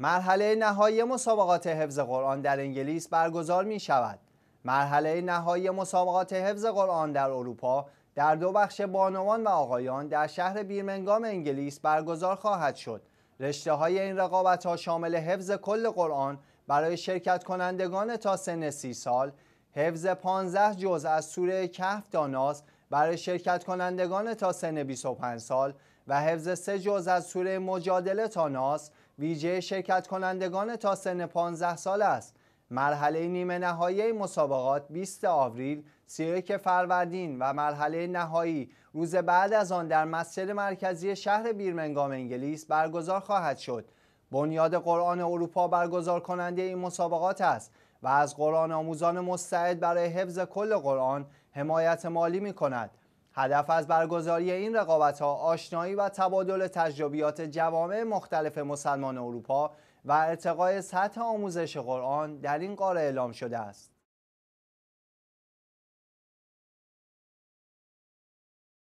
مرحله نهایی مسابقات حفظ قرآن در انگلیس برگزار می شود. مرحله نهایی مسابقات حفظ قرآن در اروپا در دو بخش بانوان و آقایان در شهر بیرمنگام انگلیس برگزار خواهد شد. رشته های این رقابت ها شامل حفظ کل قرآن برای شرکت کنندگان تا سن سی سال، حفظ 15 جز از سوره کهف تا ناز برای شرکت کنندگان تا سن 25 سال و حفظ سه جز از سوره مجادله تا ناس ویژه شرکت کنندگان تا سن 15 سال است مرحله نیمه نهایی مسابقات 20 آوریل 31 فروردین و مرحله نهایی روز بعد از آن در مسجد مرکزی شهر بیرمنگام انگلیس برگزار خواهد شد بنیاد قرآن اروپا برگزار کننده این مسابقات است و از قرآن آموزان مستعد برای حفظ کل قرآن حمایت مالی می کند. هدف از برگزاری این رقابت ها آشنایی و تبادل تجربیات جوامع مختلف مسلمان اروپا و ارتقای سطح آموزش قرآن در این قاره اعلام شده است.